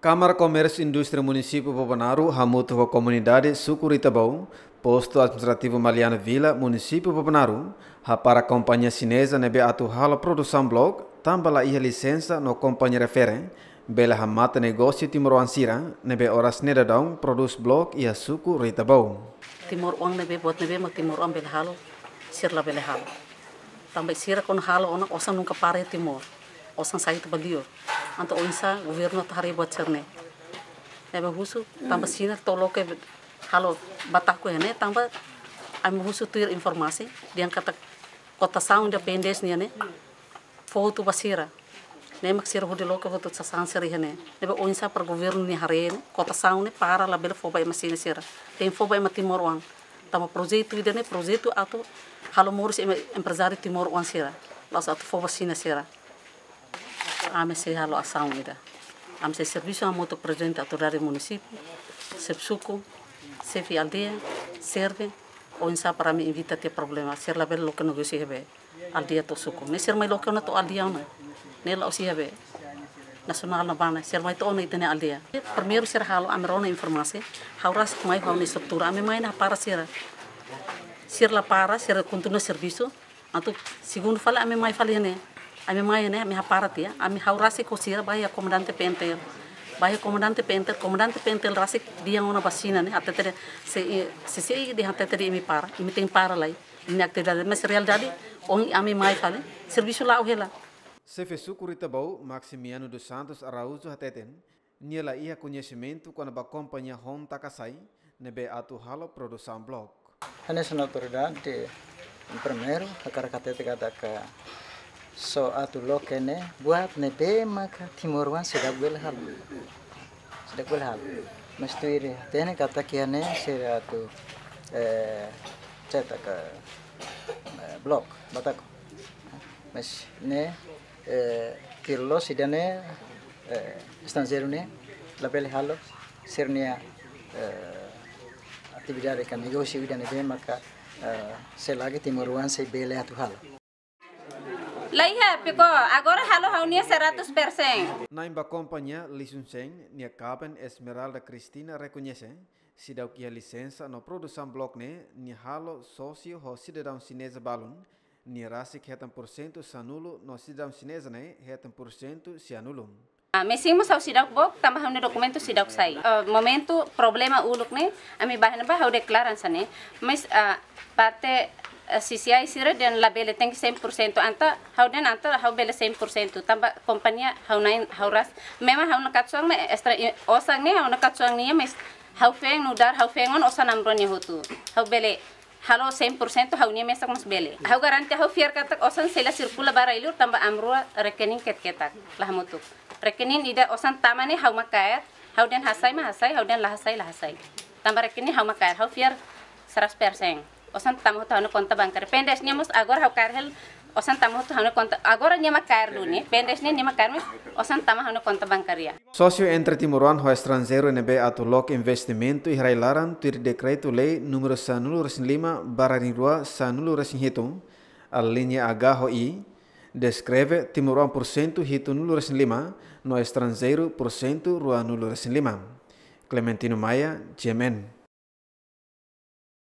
Kamar Komers Industri Munisipu Pobonaru Hamutu Ho Komunidade Comunidade Bau Posto Administrativo Maliana Vila, Pobonaru, ha para kompanya Sineza nebe Nebe Atuhala produsan Blog, tambala iha lisensa no kompanya Referen, Bela mata negosi Timor Ansira, Nebe Oras neda daung produs Blog Rita Bau. Timor Wang Nebe buat Nebe, ma Timor Wang Bela Halo, Sirla Bela Halo. tambah Sira Halo, ona Osan nungkapare Pare Timor, Osan Saito Bandior anto onsa governo tari buat cerne eba husu tambah hmm. sini ke halo bataku hene ya, tambah ami husu tuir informasi dia kata kota saung dia pendes ni ene foto basira ne maksira hudi loke hotu sasang seri hene eba onsa per governo ni ene kota saung ne para label foba masini sira tem foba timor wang tama projeto ida ne projeto ato halo morus empresari timor wang sira lasu ato foba sina sira Ame halo ação ida. Ame se servisu amo moto presente a tornar sep suku, Sepsuco, Sefi aldea, serve, ou insa para me invita problema, ser label belo que negocia hebe, Aldeia to suku. Nem ser mais local na to Aldeia ona, nem lá osi hebe, nacional na bana, ser mais to ona itene Aldeia. Primeiro ser halo amerona informasi, hauras mai hau struktura, ame mai na para ser. Ser lá para, ser continua serviço, anto sigun fala ame mai fala né. Ami mai ne ami haparati ya, ami haurasi kusira bahia komandante pentel. Bahia komandante pentel, komandante pentel rasi dia ngono basina ne até ter eh, se se se de até par imi para, imi tem para lai Imi atividade, mas dadi on ami mai fale, serviço lá se hela. Cefesu bau Maximiano dos Santos Araújo Hateten, nela ia conhecimento kona ba companhia Hon Takasai, nebe atu halo produsan blok blog. A nacional autoridade, primeiro, a caracatete cada so atu lokene buat nebe maka wan sudah gue lehal sudah gue lehal mestu ini tene kata kiane sira atu eh cetak eh, blok batako Mes ne eh, kilo sidane eh, ne labele halo sirnia aktivitas de negosi dan de maka selagi timuruan se bele atu halo Laiha piko agora halo haunia 100%. Na imba Lisun licencem nia kapen Esmeralda Cristina reconhece se dau que lisensa no produsan blok ne nia halo sosio ho cidadão sinese balun nia rasik hetan porcentu sanulu no ah, sidau sinese ne hetan porcentu cento se Ah, Mesimo sa sidak bok tambah ni dokumento sidak sai. Momentu problema uluk ne ami bahan ba hau deklaran sane. Mes ah, pate CCI eh, sira den labele teng 100% anta hau den anta hau bele 100% tamba kompania ras hauras hau nakat suang me estra osang ne nakat suang ni mes hau feng nudar haufengon osan hutu hau bele halo 100% haunia mesak mas bele hau garanti hau fiar katak osan sela sirkula bara ilur tamba amrua rekening ket ketak lah mutu. rekening ida osan tamane hau Hau den hasai ma hasai hau lah hasai lah hasai. tamba rekening hau makayat hau fiar 100% osan tamu tahun konta bankar pendes nyamus agor hau karhel osan tamu tahun konta agor nyama kar nih. pendes nih, nyama karmi osan tamu tahun konta bankar ya sosio entre timoruan ho zero nebe atu lok investimento e laran tuir decreto lei número sanulurasinlima bararinrua sanulurasinhitum i linha HOI descreve hitu nulu resin lima, no rua nulu resin lima. Clementino Maya, Jemen.